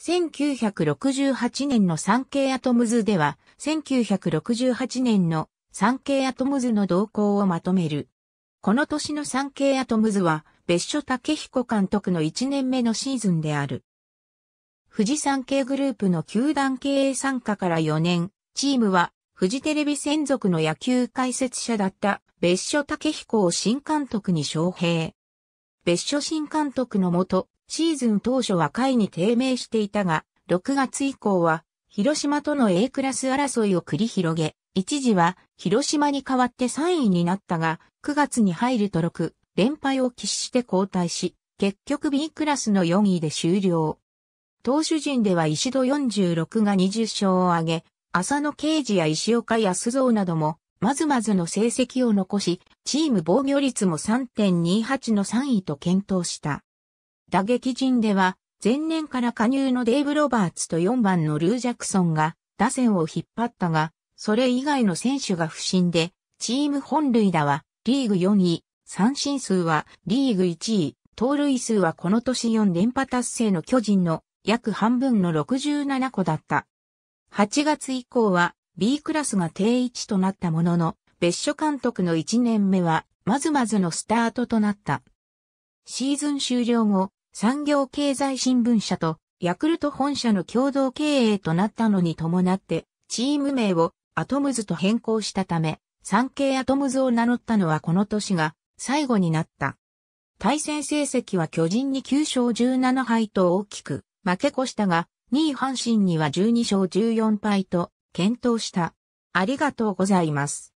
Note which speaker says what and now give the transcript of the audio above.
Speaker 1: 1968年の産経アトムズでは、1968年の産経アトムズの動向をまとめる。この年の産経アトムズは、別所武彦監督の1年目のシーズンである。富士産経グループの球団経営参加から4年、チームは、富士テレビ専属の野球解説者だった別所武彦を新監督に招聘。別所新監督のもと、シーズン当初は下位に低迷していたが、6月以降は、広島との A クラス争いを繰り広げ、一時は広島に代わって3位になったが、9月に入ると6連敗を喫して交代し、結局 B クラスの4位で終了。投手陣では石戸46が20勝を挙げ、浅野啓治や石岡康蔵なども、まずまずの成績を残し、チーム防御率も3.28の3位と検討した。打撃陣では、前年から加入のデイブ・ロバーツと4番のルー・ジャクソンが打線を引っ張ったが、それ以外の選手が不振で、チーム本塁打はリーグ4位、三振数はリーグ1位、盗塁数はこの年4連覇達成の巨人の約半分の67個だった。8月以降は B クラスが定位置となったものの、別所監督の1年目はまずまずのスタートとなった。シーズン終了後、産業経済新聞社とヤクルト本社の共同経営となったのに伴ってチーム名をアトムズと変更したため、産経アトムズを名乗ったのはこの年が最後になった。対戦成績は巨人に9勝17敗と大きく負け越したが、2位阪神には12勝14敗と検討した。ありがとう
Speaker 2: ございます。